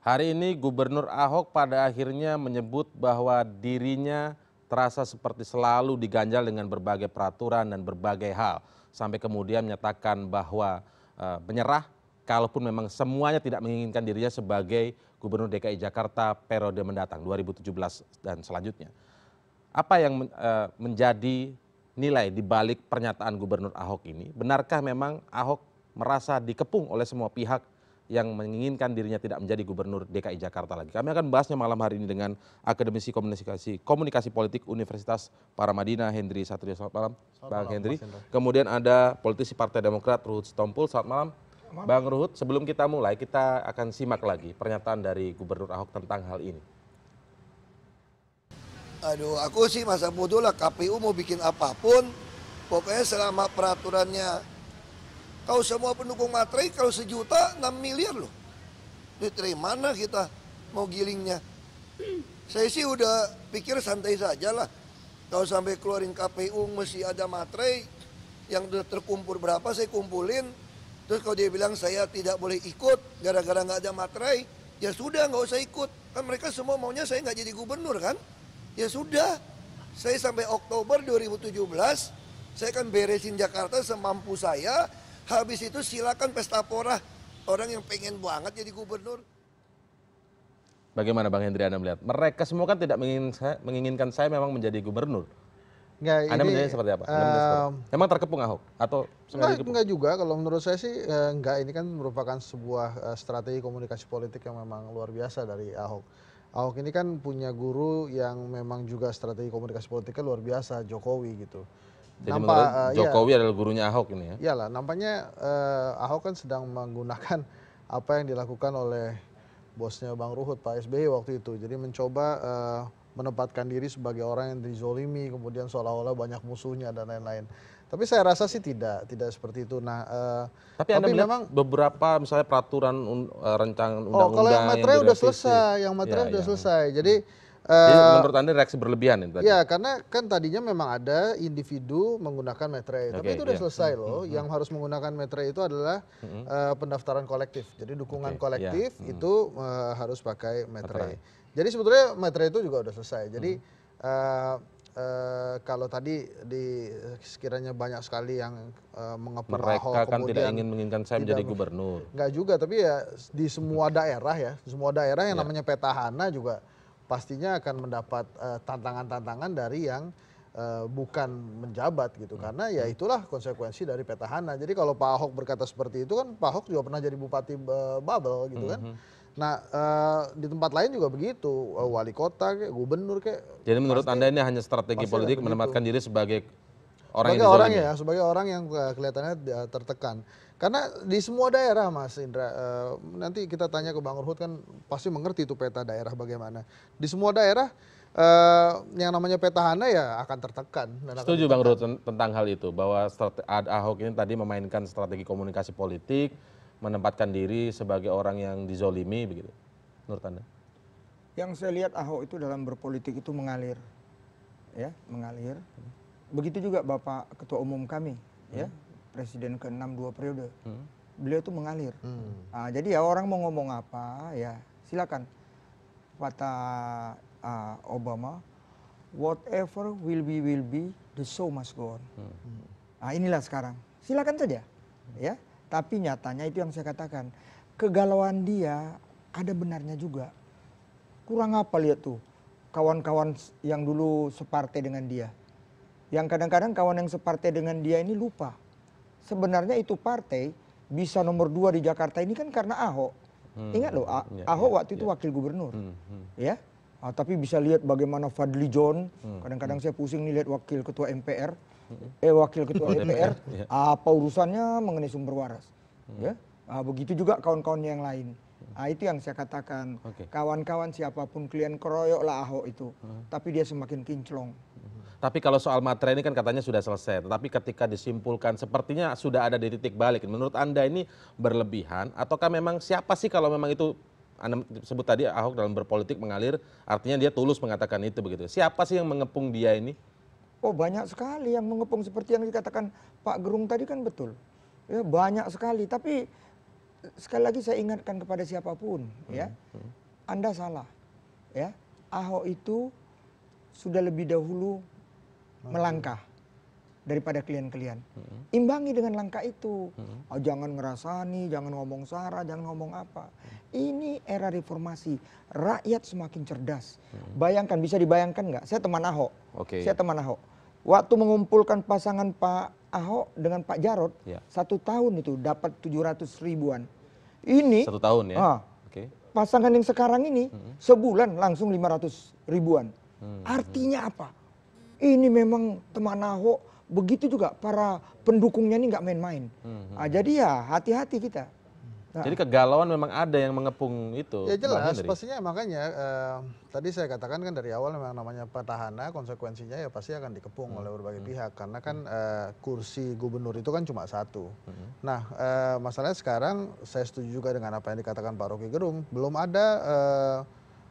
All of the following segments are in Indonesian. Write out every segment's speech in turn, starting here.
hari ini gubernur ahok pada akhirnya menyebut bahwa dirinya terasa seperti selalu diganjal dengan berbagai peraturan dan berbagai hal sampai kemudian menyatakan bahwa e, menyerah kalaupun memang semuanya tidak menginginkan dirinya sebagai Gubernur DKI Jakarta periode mendatang 2017 dan selanjutnya. Apa yang e, menjadi nilai di balik pernyataan Gubernur Ahok ini? Benarkah memang Ahok merasa dikepung oleh semua pihak yang menginginkan dirinya tidak menjadi gubernur DKI Jakarta lagi. Kami akan membahasnya malam hari ini dengan akademisi komunikasi komunikasi politik Universitas Paramadina Hendri Satrio. Selamat malam, Bang Hendri. Kemudian ada politisi Partai Demokrat Ruhut Stompul. Selamat malam. malam. Bang Ruhut, sebelum kita mulai, kita akan simak lagi pernyataan dari Gubernur Ahok tentang hal ini. Aduh, aku sih masa bodoh lah KPU mau bikin apapun, pokoknya selama peraturannya kalau semua pendukung materai, kalau sejuta 6 miliar loh. Duit dari mana kita mau gilingnya? Saya sih udah pikir santai saja lah. Kalau sampai keluarin KPU mesti ada materai yang terkumpul berapa saya kumpulin. Terus kalau dia bilang saya tidak boleh ikut gara-gara nggak ada materai, ya sudah nggak usah ikut. Kan mereka semua maunya saya nggak jadi gubernur kan? Ya sudah, saya sampai Oktober 2017 saya akan beresin Jakarta semampu saya Habis itu silakan pesta pora orang yang pengen banget jadi gubernur. Bagaimana Bang Hendri Anda melihat? Mereka semua kan tidak menginginkan saya, menginginkan saya memang menjadi gubernur. nggak Anda menjadi seperti apa? Uh, eh, Emang terkepung Ahok atau enggak, enggak juga kalau menurut saya sih enggak eh, ini kan merupakan sebuah eh, strategi komunikasi politik yang memang luar biasa dari Ahok. Ahok ini kan punya guru yang memang juga strategi komunikasi politiknya luar biasa Jokowi gitu jadi nampak, menurut eh, iya. Jokowi iya. adalah gurunya Ahok ini ya? Iyalah, nampaknya eh, Ahok kan sedang menggunakan apa yang dilakukan oleh bosnya Bang Ruhut, Pak SBY waktu itu. Jadi mencoba eh, menempatkan diri sebagai orang yang dizolimi, kemudian seolah-olah banyak musuhnya dan lain-lain. Tapi saya rasa sih tidak, tidak seperti itu. Nah, eh, tapi, tapi Anda memang beberapa misalnya peraturan un, uh, eh, rancangan undang-undang. Oh, kalau yang material sudah selesai, yang material ya, ya. selesai. Jadi hmm jadi eh, menurut Anda reaksi berlebihan itu tadi? Ya, karena kan tadinya memang ada individu menggunakan metre, okay, tapi itu udah yeah. selesai hmm, loh. Mm -hmm. Yang harus menggunakan metre itu adalah mm -hmm. uh, pendaftaran kolektif. Jadi dukungan okay, kolektif yeah. Hmm. itu uh, harus pakai metre. metre. Jadi sebetulnya metre itu juga udah selesai. Jadi mm uh, uh, kalau tadi di sekiranya banyak sekali yang uh, mengepung Mereka Ahok, kan kemudian tidak ingin menginginkan saya menjadi gubernur. Enggak juga, tapi ya di semua daerah ya, di semua daerah yang yeah. namanya petahana juga pastinya akan mendapat eh, tantangan tantangan dari yang eh, bukan menjabat gitu hmm. karena ya itulah konsekuensi dari petahana jadi kalau Pak Ahok berkata seperti itu kan Pak Ahok juga pernah jadi bupati eh, Babel gitu kan hmm. nah di tempat lain juga begitu wali kota kayak gubernur kayak jadi menurut anda ini hanya strategi politik menempatkan diri sebagai orang sebagai orang ya, sebagai orang yang kelihatannya tertekan. Karena di semua daerah Mas Indra, uh, nanti kita tanya ke Bang Urhut kan pasti mengerti itu peta daerah bagaimana. Di semua daerah uh, yang namanya petahana ya akan tertekan. Dan Setuju akan Bang Urhut tentang hal itu bahwa Ahok ini tadi memainkan strategi komunikasi politik, menempatkan diri sebagai orang yang dizolimi begitu. Menurut Anda? Yang saya lihat Ahok itu dalam berpolitik itu mengalir. Ya, mengalir begitu juga bapak ketua umum kami ya hmm. presiden ke 6 dua periode hmm. beliau itu mengalir hmm. ah, jadi ya orang mau ngomong apa ya silakan kata uh, Obama whatever will be will be the show must go on nah inilah sekarang silakan saja ya tapi nyatanya itu yang saya katakan kegalauan dia ada benarnya juga kurang apa lihat tuh kawan-kawan yang dulu separtai dengan dia yang kadang kadang kawan yang separtai dengan dia ini lupa sebenarnya itu partai bisa nomor dua di Jakarta ini kan karena Ahok hmm. ingat loh ya, ya, Ahok ya, waktu ya. itu wakil gubernur hmm. Hmm. ya ah, tapi bisa lihat bagaimana Fadli John hmm, kadang-kadang hmm. saya pusing nih lihat wakil ketua MPR hmm. eh wakil ketua MPR ya. apa urusannya mengenai sumber waras hmm. ya ah, begitu juga kawan-kawan yang lain Nah, itu yang saya katakan. Kawan-kawan okay. siapapun klien keroyok lah Ahok itu. Hmm. Tapi dia semakin kinclong tapi kalau soal materi ini kan katanya sudah selesai tetapi ketika disimpulkan sepertinya sudah ada di titik balik menurut anda ini berlebihan ataukah memang siapa sih kalau memang itu anda sebut tadi Ahok dalam berpolitik mengalir artinya dia tulus mengatakan itu begitu siapa sih yang mengepung dia ini Oh banyak sekali yang mengepung seperti yang dikatakan Pak Gerung tadi kan betul. Ya banyak sekali tapi sekali lagi saya ingatkan kepada siapapun hmm. ya. Hmm. Anda salah. Ya. Ahok itu sudah lebih dahulu melangkah daripada klien-klien. Imbangi dengan langkah itu. Oh, jangan ngerasani, jangan ngomong sara, jangan ngomong apa. Mm. Ini era reformasi. Rakyat semakin cerdas. Mm. Bayangkan, bisa dibayangkan nggak? Saya teman Ahok. Okay. Saya teman Ahok. Waktu mengumpulkan pasangan Pak Ahok dengan Pak Jarot, ya. satu tahun itu dapat 700 ribuan. Ini... Satu tahun ya? Ah, okay. Pasangan yang sekarang ini, sebulan langsung 500 ribuan. Hmm, hmm, hmm. Artinya apa? ini memang teman ahok begitu juga para pendukungnya ini nggak main-main hmm, ah, jadi ya hati-hati kita nah. jadi kegalauan memang ada yang mengepung itu ya jelas pastinya makanya eh, tadi saya katakan kan dari awal memang namanya petahana konsekuensinya ya pasti akan dikepung hmm, oleh berbagai hmm. pihak karena kan eh, kursi gubernur itu kan cuma satu nah eh, masalahnya sekarang saya setuju juga dengan apa yang dikatakan Pak Rocky Gerung belum ada eh,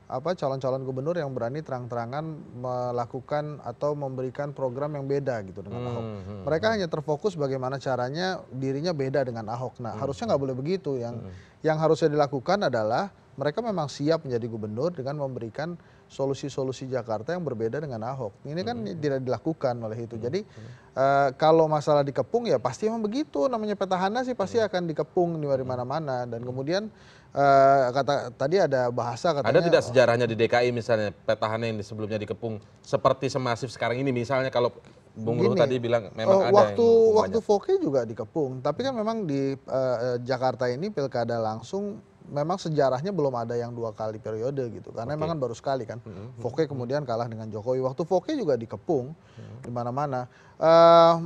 apa calon calon gubernur yang berani terang terangan melakukan atau memberikan program yang beda gitu dengan hmm, ahok hmm, hmm. mereka hanya terfokus bagaimana caranya dirinya beda dengan ahok nah harusnya nggak boleh begitu yang yang harusnya dilakukan adalah mereka memang siap menjadi gubernur dengan memberikan solusi-solusi Jakarta yang berbeda dengan Ahok. Ini kan hmm. tidak dilakukan oleh itu. Jadi hmm. Uh, kalau masalah dikepung ya pasti memang begitu. Namanya petahana sih pasti hmm. akan dikepung di mana-mana. Dan kemudian Eh, kata tadi ada bahasa katanya ada tidak sejarahnya di DKI misalnya petahana yang sebelumnya dikepung seperti semasif sekarang ini misalnya kalau Bung tadi bilang memang waktu, eh, ada waktu yang waktu Foke juga dikepung tapi kan memang di uh, Jakarta ini pilkada langsung memang sejarahnya belum ada yang dua kali periode gitu karena okay. memang kan baru sekali kan mm -hmm. Foke mm-hmm. kemudian kalah dengan Jokowi waktu Foke juga dikepung mm -hmm. di mana-mana uh,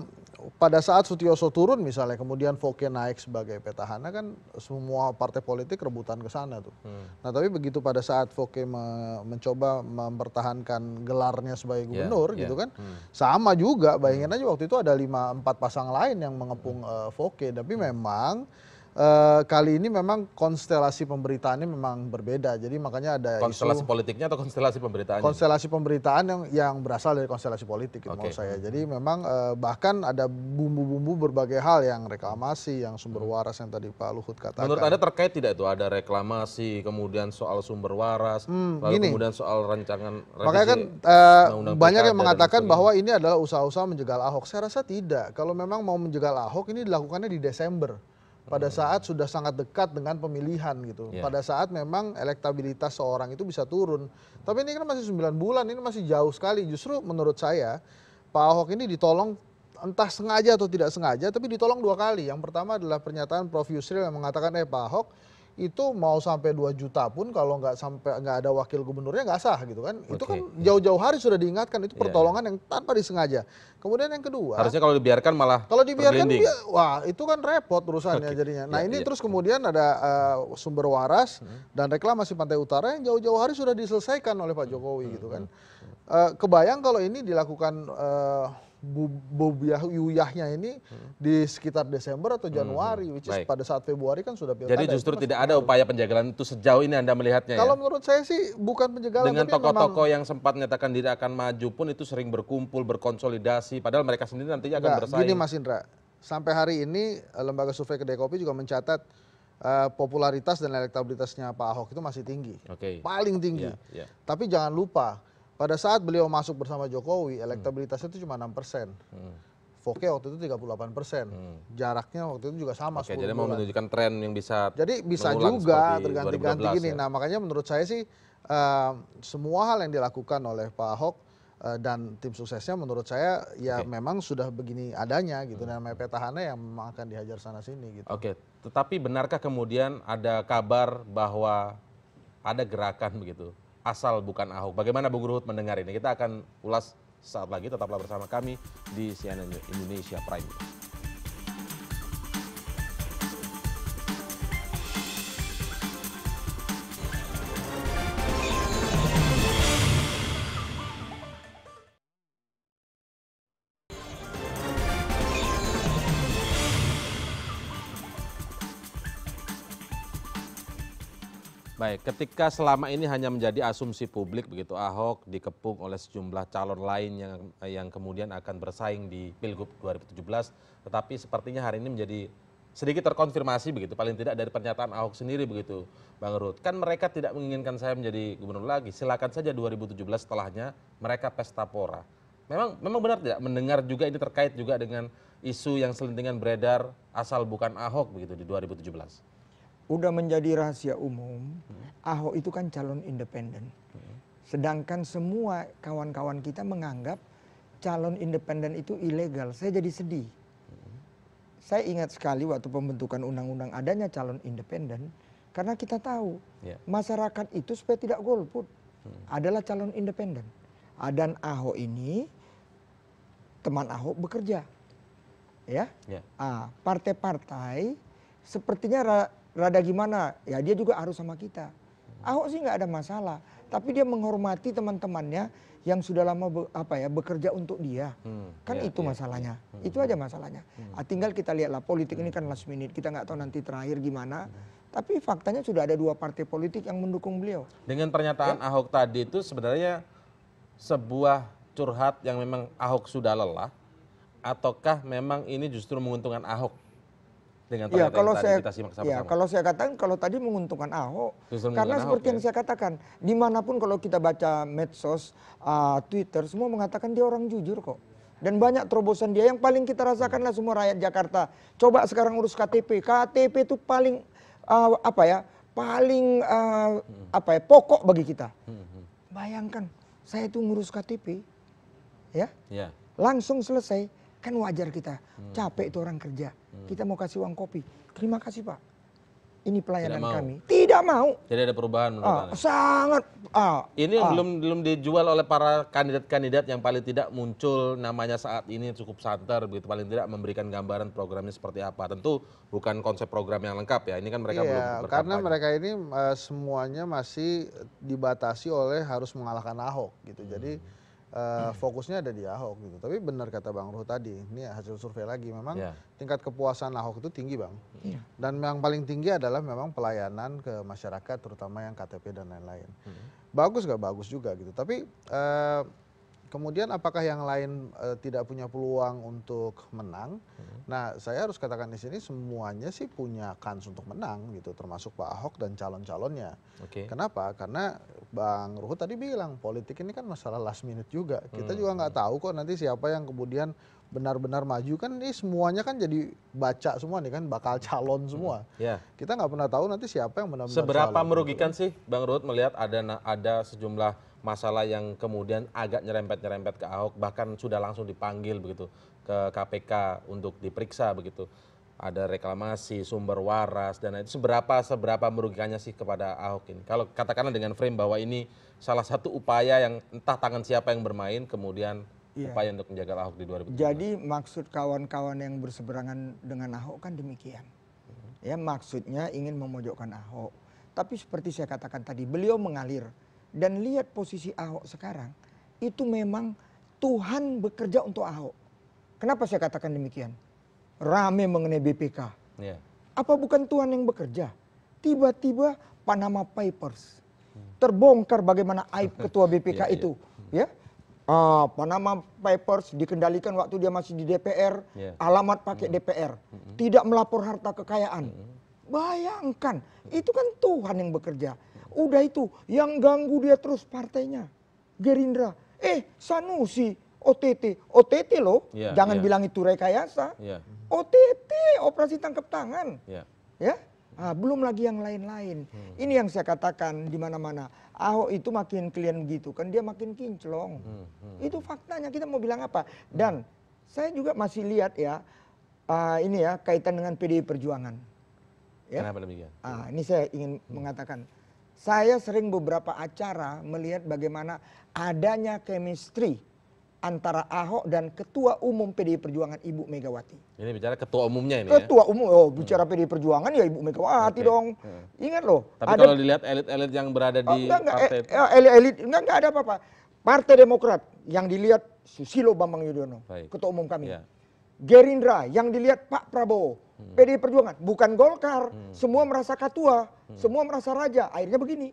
pada saat Sutioso turun misalnya kemudian Foke naik sebagai petahana kan semua partai politik rebutan ke sana tuh. Hmm. Nah, tapi begitu pada saat Foke me mencoba mempertahankan gelarnya sebagai iya. gubernur yeah, gitu yeah. kan hmm. sama juga bayangin hmm. aja waktu itu ada lima empat pasang lain yang mengepung eh, hmm. uh, Foke tapi memang Eh, kali ini memang konstelasi pemberitaannya memang berbeda. Jadi makanya ada konstelasi isu, politiknya atau konstelasi pemberitaan? Konstelasi pemberitaan yang yang berasal dari konstelasi politik itu okay. maksud saya. Jadi memang eh, bahkan ada bumbu-bumbu berbagai hal yang reklamasi, yang sumber hmm. waras yang tadi Pak Luhut katakan. Menurut Anda terkait tidak itu ada reklamasi, kemudian soal sumber waras, hmm, lalu gini, kemudian soal rancangan Makanya kan eh, banyak yang mengatakan bahwa ini adalah usaha-usaha menjegal Ahok. Saya rasa tidak. Kalau memang mau menjegal Ahok ini dilakukannya di Desember pada iya. saat sudah sangat dekat dengan pemilihan gitu. Iya. Pada saat memang elektabilitas seorang itu bisa turun. Tapi ini kan masih 9 bulan, ini masih jauh sekali. Justru menurut saya Pak Ahok ini ditolong entah sengaja atau tidak sengaja tapi ditolong dua kali. Yang pertama adalah pernyataan Prof Yusril yang mengatakan eh Pak Ahok itu mau sampai 2 juta pun kalau nggak sampai nggak ada wakil gubernurnya nggak sah gitu kan okay. itu kan jauh-jauh hari sudah diingatkan itu iya, iya. pertolongan yeah. yang tanpa disengaja kemudian yang kedua harusnya kalau dibiarkan malah kalau dibiarkan dia, wah itu kan repot urusannya okay. jadinya nah yeah, ini yeah. terus kemudian ada uh, sumber waras hmm. dan reklamasi pantai utara yang jauh-jauh hari sudah diselesaikan oleh Pak Jokowi hmm. gitu hmm, kan uh, kebayang kalau ini dilakukan uh, yuyahnya ini hmm. di sekitar Desember atau hmm, Januari hmm. which is pada saat Februari kan sudah pilkada. Jadi justru tidak ada upaya penjagalan itu sejauh ini Anda melihatnya ya? Kalau menurut saya sih bukan penjagalan Dengan tokoh-tokoh yang sempat menyatakan tidak akan maju pun itu sering berkumpul, berkonsolidasi padahal mereka sendiri nantinya akan Nggak, bersaing. Gini Mas Indra, sampai hari ini eh, lembaga survei Kedai Kopi juga mencatat eh, popularitas dan elektabilitasnya Pak Ahok itu masih tinggi. Paling tinggi. Iya, iya. Tapi jangan lupa pada saat beliau masuk bersama Jokowi hmm. elektabilitasnya itu cuma 6 persen. Hmm. Voke waktu itu 38 persen, hmm. jaraknya waktu itu juga sama. Oke, jadi mau menunjukkan tren yang bisa. Jadi bisa juga terganti-ganti gini. Ya? Nah makanya menurut saya sih uh, semua hal yang dilakukan oleh Pak Ahok eh, dan tim suksesnya menurut saya ya okay. memang sudah begini adanya gitu. Hmm. namanya petahana yang memang akan dihajar sana sini gitu. Oke, okay. tetapi benarkah kemudian ada kabar bahwa ada gerakan begitu asal bukan Ahok. Bagaimana Bung Ruhut mendengar ini? Kita akan ulas saat lagi. Tetaplah bersama kami di CNN Indonesia Prime News. baik ketika selama ini hanya menjadi asumsi publik begitu ahok dikepung oleh sejumlah calon lain yang yang kemudian akan bersaing di pilgub 2017, tetapi sepertinya hari ini menjadi sedikit terkonfirmasi begitu paling tidak dari pernyataan ahok sendiri begitu bang ruth kan mereka tidak menginginkan saya menjadi gubernur lagi silakan saja 2017 setelahnya mereka pesta pora memang memang benar tidak mendengar juga ini terkait juga dengan isu yang selentingan beredar asal bukan ahok begitu di 2017 udah menjadi rahasia umum, Ahok itu kan calon independen. Sedangkan semua kawan-kawan kita menganggap calon independen itu ilegal. Saya jadi sedih. Saya ingat sekali waktu pembentukan undang-undang adanya calon independen, karena kita tahu yeah. masyarakat itu supaya tidak golput hmm. adalah calon independen. Dan Ahok ini teman Ahok bekerja, ya. Yeah. Ah, partai-partai sepertinya rada gimana ya dia juga harus sama kita Ahok sih nggak ada masalah tapi dia menghormati teman-temannya yang sudah lama be, apa ya bekerja untuk dia hmm, kan ya, itu ya. masalahnya hmm. itu aja masalahnya hmm. ah, tinggal kita lihatlah politik hmm. ini kan last minute kita nggak tahu nanti terakhir gimana hmm. tapi faktanya sudah ada dua partai politik yang mendukung beliau dengan pernyataan ya? Ahok tadi itu sebenarnya sebuah curhat yang memang Ahok sudah lelah ataukah memang ini justru menguntungkan Ahok dengan ya, kalau saya, kita simak sama-sama. Ya, kalau saya katakan kalau tadi menguntungkan Ahok karena seperti Ahok, yang ya. saya katakan dimanapun kalau kita baca medsos, uh, Twitter semua mengatakan dia orang jujur kok. Dan banyak terobosan dia yang paling kita rasakanlah semua rakyat Jakarta. Coba sekarang urus KTP. KTP itu paling uh, apa ya? Paling uh, apa ya? Pokok bagi kita. Hmm, hmm. Bayangkan saya itu ngurus KTP, ya? Yeah. Langsung selesai kan wajar kita. Capek itu orang kerja. Hmm. kita mau kasih uang kopi terima kasih pak ini pelayanan tidak kami tidak mau jadi ada perubahan ah, sangat ah, ini ah. belum belum dijual oleh para kandidat-kandidat yang paling tidak muncul namanya saat ini cukup santer begitu paling tidak memberikan gambaran programnya seperti apa tentu bukan konsep program yang lengkap ya ini kan mereka iya, belum berkampanye. karena mereka ini eh, semuanya masih dibatasi oleh harus mengalahkan Ahok gitu jadi hmm. Eh, hmm. fokusnya ada di ahok gitu tapi benar kata bang ruh tadi ini hasil survei lagi memang ya. tingkat kepuasan ahok itu tinggi bang iya. dan yang paling tinggi adalah memang pelayanan ke masyarakat terutama yang ktp dan lain lain hmm. bagus gak bagus juga gitu tapi Uh, kemudian apakah yang lain eh, tidak punya peluang untuk menang hmm. nah saya harus katakan di sini semuanya sih punya kans untuk menang gitu termasuk pak ahok dan calon calonnya kenapa karena bang ruhut tadi bilang politik ini kan masalah last minute juga kita hmm. juga nggak tahu kok nanti siapa yang kemudian benar-benar maju kan ini semuanya kan jadi baca semua nih kan bakal calon hmm. semua. Yeah. Kita nggak pernah tahu nanti siapa yang benar-benar. Seberapa calon. merugikan sih Bang Ruhut melihat ada ada sejumlah masalah yang kemudian agak nyerempet nyerempet ke ahok bahkan sudah langsung dipanggil begitu ke kpk untuk diperiksa begitu ada reklamasi sumber waras dan itu seberapa seberapa merugikannya sih kepada ahok ini kalau katakanlah dengan frame bahwa ini salah satu upaya yang entah tangan siapa yang bermain kemudian ya. upaya untuk menjaga ahok di 2020 jadi maksud kawan-kawan yang berseberangan dengan ahok kan demikian hmm. ya maksudnya ingin memojokkan ahok tapi seperti saya katakan tadi beliau mengalir dan lihat posisi Ahok sekarang itu memang Tuhan bekerja untuk Ahok. Kenapa saya katakan demikian? Rame mengenai BPK. Yeah. Apa bukan Tuhan yang bekerja? Tiba-tiba Panama Papers terbongkar bagaimana aib ketua BPK yeah, iya. itu, yeah. ya. Uh, Panama Papers dikendalikan waktu dia masih di DPR, yeah. alamat pakai mm. DPR, mm -hmm. tidak melapor harta kekayaan. Mm -hmm. Bayangkan, itu kan Tuhan yang bekerja. Udah itu, yang ganggu dia terus partainya. Gerindra. Eh, Sanusi, OTT. OTT loh, yeah, jangan yeah. bilang itu rekayasa. Yeah. OTT, operasi tangkap tangan. Yeah. Ya, nah, belum lagi yang lain-lain. Hmm. Ini yang saya katakan di mana-mana. Ahok itu makin klien begitu, kan dia makin kinclong. Hmm. Hmm. Itu faktanya, kita mau bilang apa. Dan saya juga masih lihat ya, uh, ini ya, kaitan dengan PDI Perjuangan. Ya? Kenapa demikian? Ah, ini saya ingin hmm. mengatakan saya sering beberapa acara melihat bagaimana adanya chemistry antara Ahok dan Ketua Umum PDI Perjuangan Ibu Megawati. Ini bicara Ketua Umumnya ini ya? Ketua ya? Umum, oh bicara hmm. PDI Perjuangan ya Ibu Megawati okay. dong. Hmm. Ingat loh. Tapi ada, kalau dilihat elit-elit yang berada oh, di enggak, enggak, partai. Eh, eh, elit-elit, enggak, enggak ada apa-apa. Partai Demokrat yang dilihat Susilo Bambang Yudhoyono, Ketua Umum kami. Ya. Gerindra yang dilihat Pak Prabowo Hmm. pdi perjuangan bukan golkar hmm. semua merasa ketua hmm. semua merasa raja akhirnya begini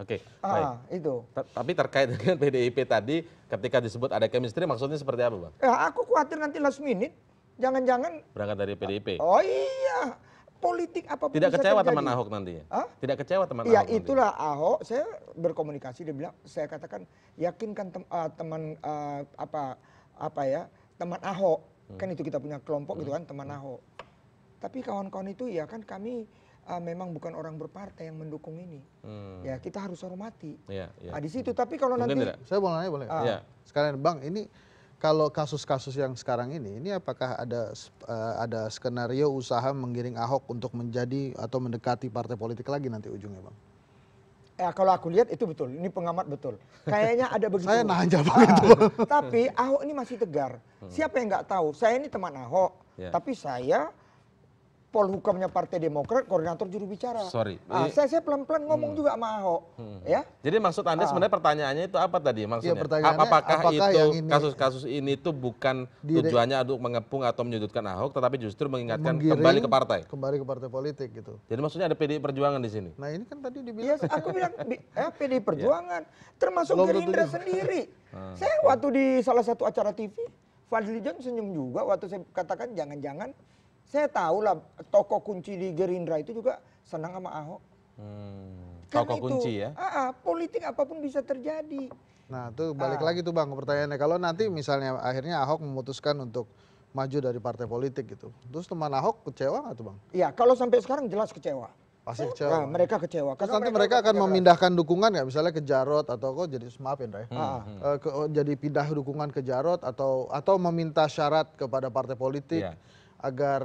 oke ah, itu tapi terkait dengan pdip tadi ketika disebut ada chemistry maksudnya seperti apa bang ya, aku khawatir nanti last minute jangan jangan berangkat dari pdip ah, oh iya politik apa tidak kecewa terjadi. teman Ahok nantinya Hah? tidak kecewa teman ya, Ahok itulah nantinya. Ahok saya berkomunikasi dia bilang saya katakan yakinkan tem, uh, teman uh, apa apa ya teman Ahok kan itu kita punya kelompok gitu kan teman Ahok tapi kawan-kawan itu ya kan kami uh, memang bukan orang berpartai yang mendukung ini. Hmm. Ya kita harus hormati. Ya, ya. Nah, di situ. Tapi kalau Mungkin nanti tidak. saya mau nanya boleh. Uh, ya. Sekalian bang, ini kalau kasus-kasus yang sekarang ini, ini apakah ada uh, ada skenario usaha menggiring Ahok untuk menjadi atau mendekati partai politik lagi nanti ujungnya bang? Ya, kalau aku lihat itu betul, ini pengamat betul. Kayaknya ada begitu. saya nahan jawab ah, itu. Tapi Ahok ini masih tegar. Hmm. Siapa yang nggak tahu? Saya ini teman Ahok, yeah. tapi saya polhukamnya Partai Demokrat, koordinator juru bicara. Sorry. Ah, saya saya pelan-pelan hmm. ngomong hmm. juga sama Ahok, hmm. ya. Jadi maksud Anda ah. sebenarnya pertanyaannya itu apa tadi maksudnya? Ya, apakah, apakah itu kasus-kasus ini itu bukan tujuannya untuk mengepung atau menyudutkan Ahok, tetapi justru mengingatkan kembali ke partai? Kembali ke partai politik gitu. Jadi maksudnya ada PDI Perjuangan di sini. Nah, ini kan tadi dibilang. Yes, iya, aku bilang eh, PDI iya. Perjuangan ya. termasuk Gerindra sendiri. Hmm. Saya waktu di salah satu acara TV Fadli John senyum juga waktu saya katakan jangan-jangan saya tahu lah tokoh kunci di Gerindra itu juga senang sama Ahok. Hmm, kan tokoh itu, kunci ya. Ah, ah, politik apapun bisa terjadi. Nah, tuh ah. balik ah. lagi tuh Bang pertanyaannya. Kalau nanti misalnya akhirnya Ahok memutuskan untuk maju dari partai politik gitu. Terus teman Ahok kecewa nggak tuh Bang? Iya, kalau sampai sekarang jelas kecewa. Pasti nah, kecewa. Nah, mereka kecewa. Terus nanti mereka, mereka akan kecewa. memindahkan dukungan nggak? Misalnya ke Jarot atau kok jadi semaafin ya, ya. Hmm. hmm. Eh, ke, jadi pindah dukungan ke Jarot atau atau meminta syarat kepada partai politik. Yeah agar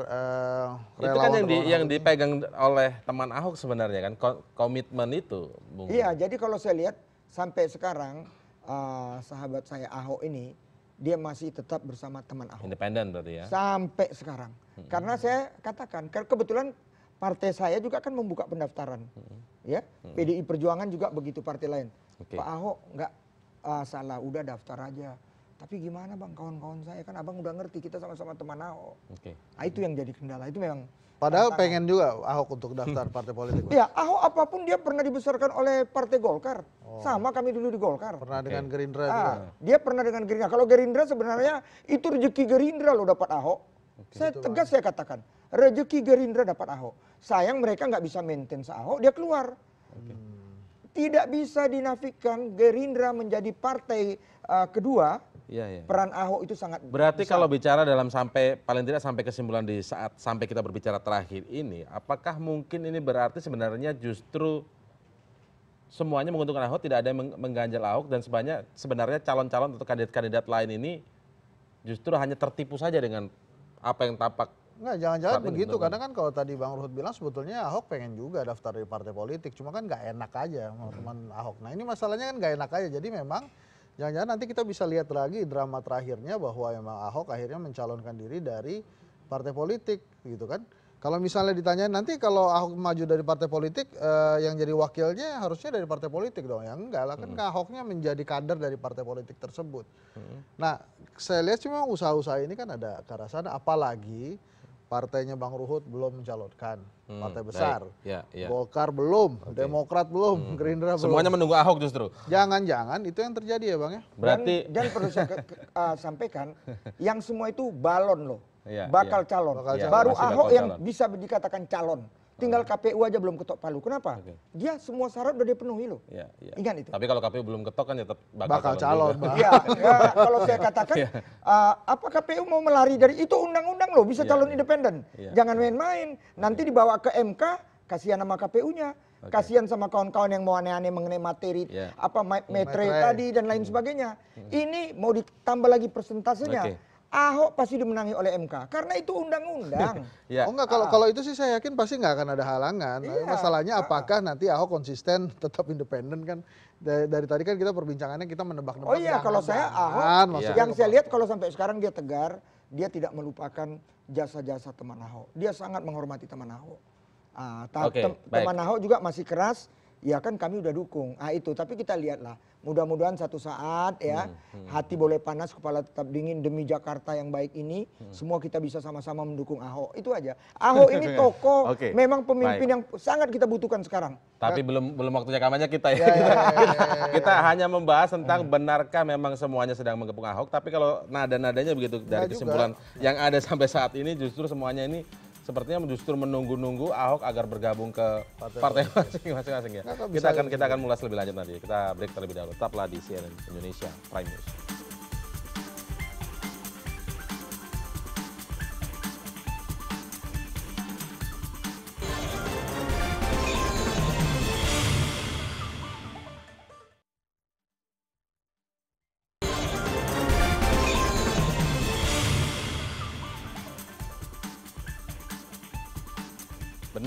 relawan eh, itu kan yang dipegang oleh teman ahok sebenarnya kan komitmen itu iya jadi kalau saya lihat sampai sekarang eh, sahabat saya ahok ini dia masih tetap bersama teman ahok independen berarti ya sampai sekarang hmm. karena saya katakan kebetulan partai saya juga kan membuka pendaftaran hmm. ya hmm. pdi perjuangan juga begitu partai lain pak ahok nggak ah, salah udah daftar aja tapi gimana bang kawan-kawan saya kan abang udah ngerti kita sama-sama teman Ahok. Oke. Okay. Nah, itu yang jadi kendala itu memang. Padahal tantangan. pengen juga Ahok untuk daftar partai politik. Iya Ahok apapun dia pernah dibesarkan oleh partai Golkar. Oh. Sama kami dulu di Golkar. Pernah okay. dengan Gerindra nah, juga. Dia pernah dengan Gerindra. Kalau Gerindra sebenarnya itu rezeki Gerindra loh dapat Ahok. Okay. Saya itu tegas saya katakan rezeki Gerindra dapat Ahok. Sayang mereka nggak bisa maintain Ahok dia keluar. Okay. Hmm. Tidak bisa dinafikan Gerindra menjadi partai uh, kedua Iya, iya. peran Ahok itu sangat berarti kalau bicara dalam sampai paling tidak sampai kesimpulan di saat sampai kita berbicara terakhir ini apakah mungkin ini berarti sebenarnya justru semuanya menguntungkan Ahok tidak ada yang mengganjal Ahok dan sebanyak sebenarnya calon-calon atau kandidat-kandidat lain ini justru hanya tertipu saja dengan apa yang tampak Enggak, jangan-jangan begitu. Karena kan kalau tadi Bang Ruhut bilang sebetulnya Ahok pengen juga daftar di partai politik. Cuma kan nggak enak aja teman Ahok. Nah ini masalahnya kan nggak enak aja. Jadi memang Jangan, jangan nanti kita bisa lihat lagi drama terakhirnya bahwa memang Ahok akhirnya mencalonkan diri dari partai politik gitu kan. Kalau misalnya ditanya nanti kalau Ahok maju dari partai politik eh, yang jadi wakilnya harusnya dari partai politik dong ya enggak lah kan hmm. Ahoknya menjadi kader dari partai politik tersebut. Hmm. Nah saya lihat cuma usaha-usaha ini kan ada ke apalagi partainya Bang Ruhut belum mencalonkan hmm, partai besar, ya, ya. Golkar belum, okay. Demokrat belum, hmm. Gerindra belum. Semuanya menunggu Ahok justru. Jangan-jangan itu yang terjadi ya Bang ya. Berarti dan, dan perlu saya uh, sampaikan, yang semua itu balon loh, ya, bakal ya. calon. Bakal ya, Baru Ahok yang bisa dikatakan calon tinggal KPU aja belum ketok palu. Kenapa? Okay. Dia semua syarat udah dipenuhi loh. Ya, ya. Ingat itu. Tapi kalau KPU belum ketok kan tetap bakal, bakal calon. calon ya, ya, kalau saya katakan, ya. uh, apa KPU mau melari dari itu undang-undang loh bisa ya, calon ya. independen. Ya. Jangan main-main. Nanti iya. dibawa ke MK, kasihan sama KPU-nya. Okay. Kasihan sama kawan-kawan yang mau aneh-aneh mengenai materi, yeah. apa metre, tadi dan lain hmm. sebagainya. Hmm. Ini mau ditambah lagi persentasenya. Okay Ahok pasti dimenangi oleh MK karena itu undang-undang. ya. Oh enggak kalau ah. kalau itu sih saya yakin pasti nggak akan ada halangan. Iya. Masalahnya ah. apakah ah. nanti Ahok konsisten tetap independen kan dari, dari tadi kan kita perbincangannya kita menebak-nebak. Oh iya kalau saya Ahok iya. yang saya lihat kalau sampai sekarang dia tegar, dia tidak melupakan jasa-jasa teman Ahok. Dia sangat menghormati teman Ahok. Ah, okay, tem baik. teman Ahok juga masih keras, ya kan kami udah dukung. Ah itu tapi kita lihatlah mudah-mudahan satu saat ya hmm, hmm. hati boleh panas kepala tetap dingin demi Jakarta yang baik ini hmm. semua kita bisa sama-sama mendukung Ahok itu aja Ahok ini toko okay. memang pemimpin baik. yang sangat kita butuhkan sekarang tapi ya. belum belum waktunya kamarnya kita ya. Ya, ya, ya, ya, ya, ya, ya, ya. kita hanya membahas tentang hmm. benarkah memang semuanya sedang mengepung Ahok tapi kalau nada-nadanya begitu dari ya kesimpulan yang ada sampai saat ini justru semuanya ini sepertinya justru menunggu-nunggu Ahok agar bergabung ke partai masing-masing ya. Kita akan kita akan mulas lebih lanjut nanti. Kita break terlebih dahulu. Tetaplah di CNN Indonesia Prime News.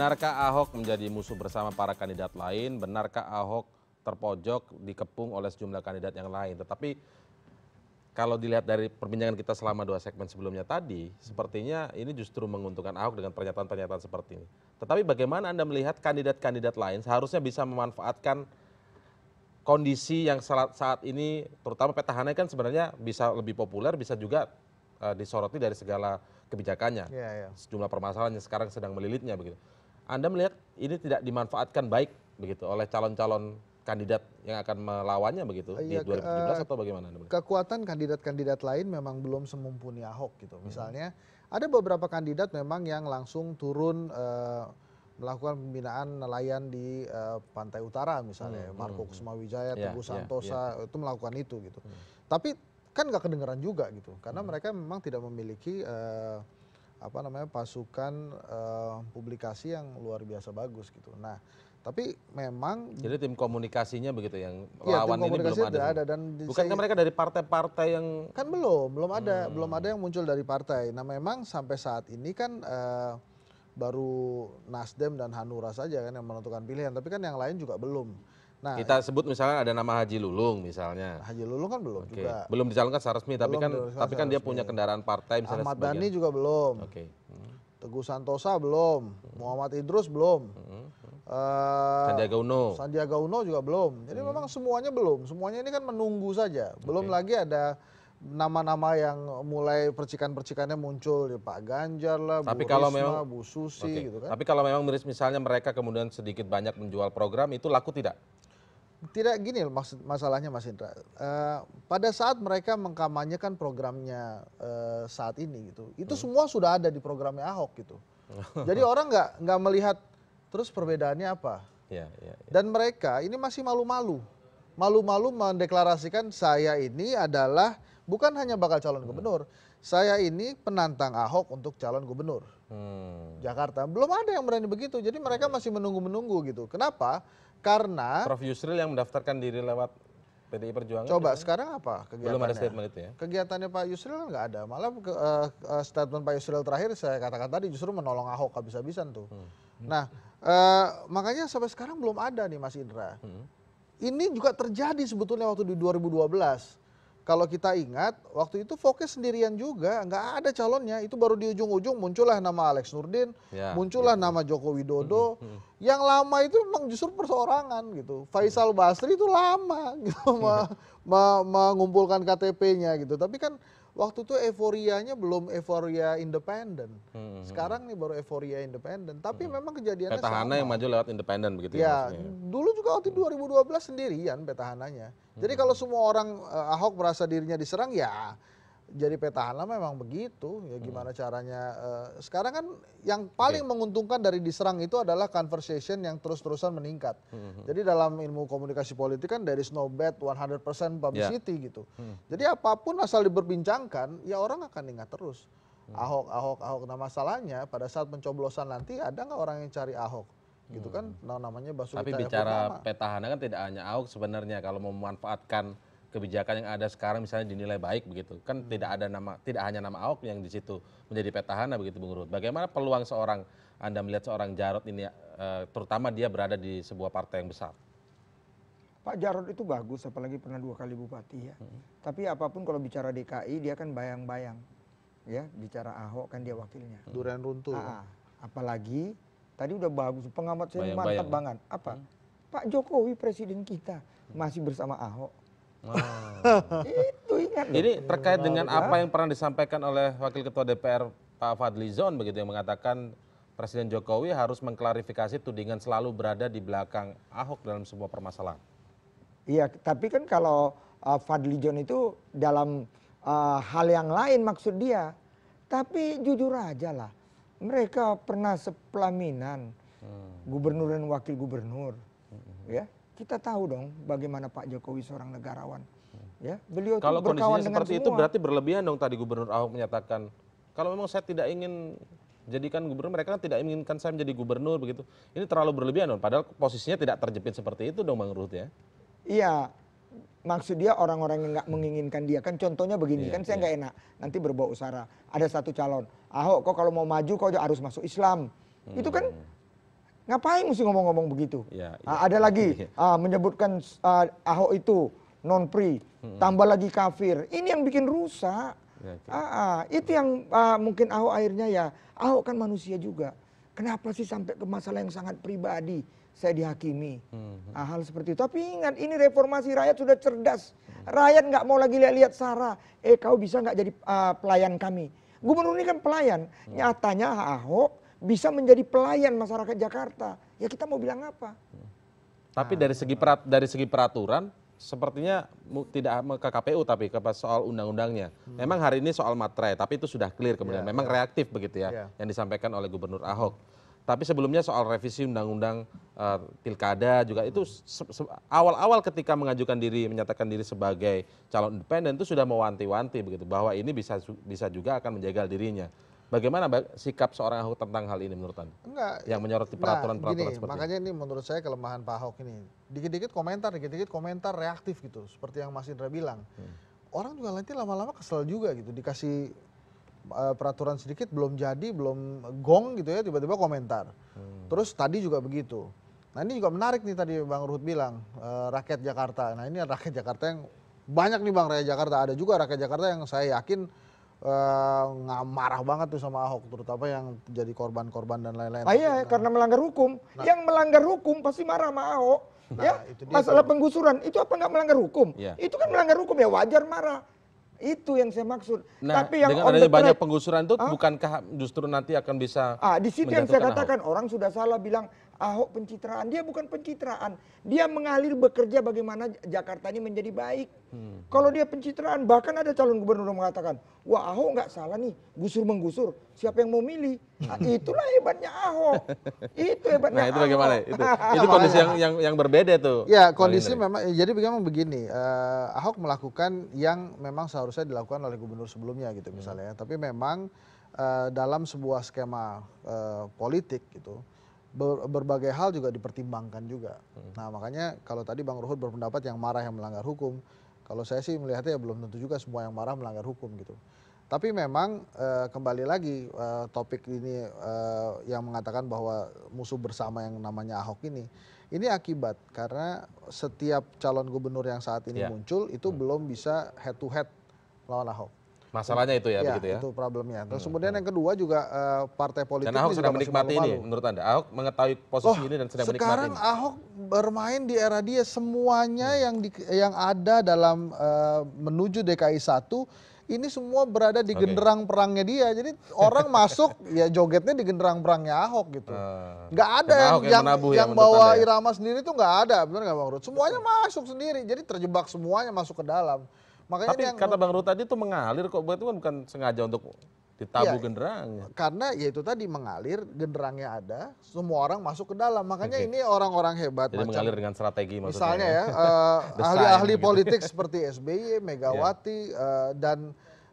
Benarkah Ahok menjadi musuh bersama para kandidat lain? Benarkah Ahok terpojok, dikepung oleh sejumlah kandidat yang lain? Tetapi kalau dilihat dari perbincangan kita selama dua segmen sebelumnya tadi, sepertinya ini justru menguntungkan Ahok dengan pernyataan-pernyataan seperti ini. Tetapi bagaimana Anda melihat kandidat-kandidat lain seharusnya bisa memanfaatkan kondisi yang saat, ini, terutama petahana kan sebenarnya bisa lebih populer, bisa juga eh, disoroti dari segala kebijakannya. Ya, ya. Sejumlah permasalahan yang sekarang sedang melilitnya begitu anda melihat ini tidak dimanfaatkan baik begitu oleh calon calon kandidat yang akan melawannya begitu di 2017 iya, eh, atau bagaimana? Kekuatan kandidat-kandidat lain memang belum semumpuni Ahok gitu. Hmm. Misalnya ada beberapa kandidat memang yang langsung turun eh, melakukan pembinaan nelayan di eh, pantai utara misalnya hmm, hmm, Marco Kusmawijaya, hmm. Iya, Teguh iya, Santosa itu melakukan itu gitu. Tapi kan nggak kedengeran juga gitu karena mereka memang tidak memiliki uh, apa namanya pasukan uh, publikasi yang luar biasa bagus gitu. Nah, tapi memang jadi tim komunikasinya begitu yang ya, lawan tim ini belum ada. ada dan Bukankah saya, mereka dari partai-partai yang kan belum belum ada hmm. belum ada yang muncul dari partai. Nah, memang sampai saat ini kan uh, baru Nasdem dan Hanura saja kan yang menentukan pilihan, tapi kan yang lain juga belum. Nah, kita sebut misalnya ada nama Haji Lulung misalnya. Haji Lulung kan belum Oke. juga. Belum dicalonkan secara resmi tapi kan tapi kan dia resmi. punya kendaraan partai misalnya Ahmad Dhani juga belum. Oke. Hmm. Teguh Santosa belum. Hmm. Muhammad Idrus belum. Hmm. hmm. Eh, Sandiaga Uno. Sandiaga Uno juga belum. Jadi hmm. memang semuanya belum. Semuanya ini kan menunggu saja. Belum okay. lagi ada nama-nama yang mulai percikan-percikannya muncul ya Pak Ganjar lah, Tapi Bu kalau memang- Bu Susi okay. gitu kan. Tapi kalau memang miris- misalnya mereka kemudian sedikit banyak menjual program itu laku tidak? tidak gini maksud masalahnya mas indra eh, pada saat mereka mengkamanyakan programnya eh, saat ini gitu itu hmm. semua sudah ada di programnya ahok gitu jadi orang nggak nggak melihat terus perbedaannya apa ya, ya, ya. dan mereka ini masih malu-malu malu-malu mendeklarasikan saya ini adalah bukan hanya bakal calon hmm. gubernur saya ini penantang ahok untuk calon gubernur hmm. Jakarta belum ada yang berani begitu jadi mereka hmm. masih menunggu menunggu gitu kenapa karena Prof Yusril yang mendaftarkan diri lewat PDI Perjuangan. Coba gitu kan? sekarang apa kegiatannya? Belum ada statement itu ya. Kegiatannya Pak Yusril kan nggak ada. Malah ke, uh, statement Pak Yusril terakhir saya katakan tadi justru menolong Ahok habis-habisan tuh. Hmm. hmm. Nah, uh, makanya sampai sekarang belum ada nih Mas Indra. Hmm. Ini juga terjadi sebetulnya waktu di 2012 kalau kita ingat waktu itu Fokus sendirian juga nggak ada calonnya itu baru di ujung-ujung muncullah nama Alex Nurdin ya, muncullah gitu. nama Joko Widodo hmm, hmm. hmm. yang lama itu memang justru perseorangan gitu Faisal Basri itu lama gitu hmm. mengumpulkan KTP-nya gitu tapi kan waktu itu euforianya belum euforia independen. Hmm. Sekarang nih baru euforia independen. Tapi hmm. memang kejadiannya Petahana sama. yang maju lewat independen begitu ya. ya, ya? dulu juga waktu 2012 hmm. sendirian petahananya. Hmm. Jadi kalau semua orang uh, Ahok merasa dirinya diserang ya jadi petahana memang begitu ya gimana hmm. caranya uh, sekarang kan yang paling okay. Iya. menguntungkan dari diserang itu adalah conversation yang terus-terusan meningkat. Hmm. Jadi dalam ilmu komunikasi politik kan dari is no bad 100% publicity yeah. gitu. Hmm. Jadi apapun asal diperbincangkan ya orang akan ingat terus. Hmm. Ahok Ahok Ahok nah masalahnya pada saat pencoblosan nanti ada nggak orang yang cari Ahok? gitu hmm. kan nah, namanya Basuki Tapi bicara petahana kan tidak hanya Ahok sebenarnya kalau memanfaatkan kebijakan yang ada sekarang misalnya dinilai baik begitu kan hmm. tidak ada nama tidak hanya nama Ahok yang di situ menjadi petahana begitu Bung Ruhut. Bagaimana peluang seorang Anda melihat seorang Jarod ini eh, terutama dia berada di sebuah partai yang besar? Pak Jarod itu bagus apalagi pernah dua kali bupati ya. Hmm. Tapi apapun kalau bicara DKI dia kan bayang-bayang. Ya, bicara Ahok kan dia wakilnya. Hmm. durian runtuh. Ya. Ah, ah, apalagi tadi udah bagus pengamat saya mantap banget. Apa? Pak Jokowi presiden kita masih bersama Ahok itu ini terkait dengan ya. apa yang pernah disampaikan oleh wakil ketua dpr pak fadli zon begitu yang mengatakan presiden jokowi harus mengklarifikasi tudingan selalu berada di belakang ahok dalam sebuah permasalahan iya tapi kan kalau uh, fadli zon itu dalam uh, hal yang lain maksud dia tapi jujur aja lah mereka pernah sepelaminan hmm. gubernur dan wakil gubernur hmm, hmm, ya kita tahu dong bagaimana Pak Jokowi seorang negarawan. Hmm. Ya, beliau kalau kondisinya seperti semua. itu berarti berlebihan dong tadi Gubernur Ahok menyatakan kalau memang saya tidak ingin jadikan gubernur mereka kan tidak inginkan saya menjadi gubernur begitu. Ini terlalu berlebihan dong padahal posisinya tidak terjepit seperti itu dong Bang Ruhut ya. Iya, maksud dia orang-orang yang nggak menginginkan dia kan contohnya begini iya, kan saya iya. nggak iya. enak nanti berbau usara ada satu calon Ahok kok kalau mau maju kok harus masuk Islam hmm. itu kan hmm ngapain mesti ngomong-ngomong begitu? Ya, ya. Ada lagi uh, menyebutkan uh, Ahok itu non pri, hmm. tambah lagi kafir. Ini yang bikin rusak. Ya, ya. Uh, uh, itu yang uh, mungkin Ahok akhirnya ya Ahok kan manusia juga. Kenapa sih sampai ke masalah yang sangat pribadi saya dihakimi? Hmm. uh, hal seperti itu. Tapi ingat ini reformasi rakyat sudah cerdas. Mm-hmm. Rakyat nggak mau lagi lihat-lihat sara. Eh kau bisa nggak jadi uh, pelayan kami? Gubernur ini kan pelayan. Hmm. Nyatanya Ahok bisa menjadi pelayan masyarakat Jakarta. Ya kita mau bilang apa? Tapi dari segi perat, dari segi peraturan sepertinya tidak ke KPU tapi ke soal undang-undangnya. Hmm. Memang hari ini soal materai tapi itu sudah clear kemudian. Yeah. Memang reaktif begitu ya yeah. yang disampaikan oleh Gubernur Ahok. Tapi sebelumnya soal revisi undang-undang uh, pilkada juga itu hmm. awal-awal ketika mengajukan diri menyatakan diri sebagai calon independen itu sudah mewanti-wanti begitu bahwa ini bisa bisa juga akan menjegal dirinya. Bagaimana sikap seorang Ahok tentang hal ini menurut Anda? Enggak. Yang menyoroti peraturan-peraturan nah, seperti makanya ini. ini menurut saya kelemahan Pak Ahok ini. Dikit-dikit komentar, dikit-dikit komentar reaktif gitu. Seperti yang Mas Indra bilang. Hmm. Orang juga nanti lama-lama kesel juga gitu. Dikasih eh, peraturan sedikit belum jadi, belum gong gitu ya tiba-tiba komentar. Hmm. Terus tadi juga begitu. Nah ini juga menarik nih tadi Bang Ruhut bilang, eh, rakyat Jakarta. Nah ini rakyat Jakarta yang banyak nih Bang Rakyat Jakarta. Ada juga rakyat Jakarta yang saya yakin uh, marah banget tuh sama Ahok terutama yang jadi korban-korban dan lain-lain. Ah, iya, nah. karena melanggar hukum. Nah. Yang melanggar hukum pasti marah sama Ahok. Nah, ya, itu dia masalah itu. penggusuran itu apa nggak melanggar hukum? Ya. Itu kan melanggar hukum ya wajar marah. Itu yang saya maksud. Nah, Tapi yang dengan adanya banyak penggusuran itu ah? bukankah justru nanti akan bisa Ah, di situ yang saya katakan Ahok. orang sudah salah bilang Ahok pencitraan. Dia bukan pencitraan. Dia mengalir bekerja bagaimana Jakarta ini menjadi baik. Hmm. Kalau dia pencitraan, bahkan ada calon gubernur yang mengatakan, wah Ahok nggak salah nih, gusur menggusur. Siapa yang mau milih? Nah, hmm. itulah hebatnya Ahok. Itu hebatnya. Nah itu bagaimana? Itu, itu kondisi yang yang yang berbeda tuh. Ya kondisi memang. Eh, jadi memang begini, uh, Ahok melakukan yang memang seharusnya dilakukan oleh gubernur sebelumnya gitu hmm. misalnya. Tapi memang uh, dalam sebuah skema uh, politik gitu berbagai hal juga dipertimbangkan juga hmm. nah makanya kalau tadi bang ruhut berpendapat yang marah yang melanggar hukum kalau saya sih melihatnya ya belum tentu juga semua yang marah melanggar hukum gitu tapi memang eh, kembali lagi eh, topik ini eh, yang mengatakan bahwa musuh bersama yang namanya Ahok ini ini akibat karena setiap calon gubernur yang saat ini yeah. muncul itu hmm. belum bisa head to head melawan Ahok masalahnya itu ya, ya begitu ya itu problemnya hmm. terus hmm. kemudian yang kedua juga uh, partai politik dan Ahok sedang menikmati ini menurut anda Ahok mengetahui posisi oh, ini dan sedang sekarang menikmati sekarang Ahok bermain di era dia semuanya hmm. yang di, yang ada dalam uh, menuju DKI satu ini semua berada di genderang perangnya dia. Jadi orang masuk ya jogetnya di genderang perangnya Ahok gitu. Ah. Nggak ada yang yang, ya, yang, yang bawa ya? irama sendiri tuh nggak ada, benar nggak Bang Rud? Semuanya masuk sendiri. Jadi terjebak semuanya masuk ke dalam tapi kata bang ruh tadi itu mengalir kok itu kan bukan sengaja untuk ditabu ya, genderang karena ya itu tadi mengalir genderangnya ada semua orang masuk ke dalam makanya okay. ini orang-orang hebat Jadi macam, mengalir dengan strategi maksudnya misalnya ya, ya eh, ahli-ahli uh, politik seperti SBY iya. Megawati yeah. uh, dan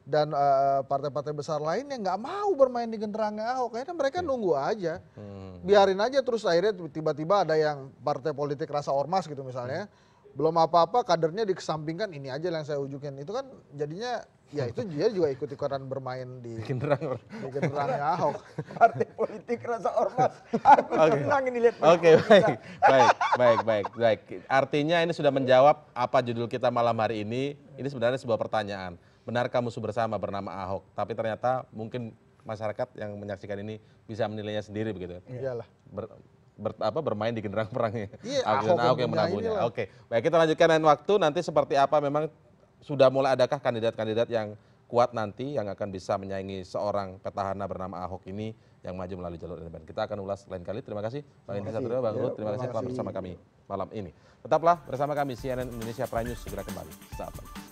dan eh, partai-partai uh, besar lain yang nggak mau bermain di genderangnya Ahok kayaknya mereka iya. nunggu aja hmm. biarin aja terus akhirnya tiba-tiba ada yang partai politik rasa ormas gitu misalnya hmm belum apa-apa kadernya dikesampingkan ini aja yang saya ujukin itu kan jadinya ya itu dia juga ikut ikutan bermain di kinerang di ya Ahok partai politik rasa ormas aku okay. senang ini lihat oke okay, baik baik baik baik baik artinya ini sudah menjawab apa judul kita malam hari ini ini sebenarnya sebuah pertanyaan benarkah musuh bersama bernama Ahok tapi ternyata mungkin masyarakat yang menyaksikan ini bisa menilainya sendiri begitu ya? iyalah ber, apa, bermain di genderang perangnya. Iya, Ahok, Ahok yang menabuhnya. Oke, baik kita lanjutkan lain waktu. Nanti seperti apa memang sudah mulai adakah kandidat-kandidat yang kuat nanti yang akan bisa menyaingi seorang petahana bernama Ahok ini yang maju melalui jalur independen. Kita akan ulas lain kali. Terima kasih Bang Indra Satrio, Bang ya, Ruth. Terima kasih telah bersama kami malam ini. Tetaplah bersama kami CNN Indonesia Prime News segera kembali. Selamat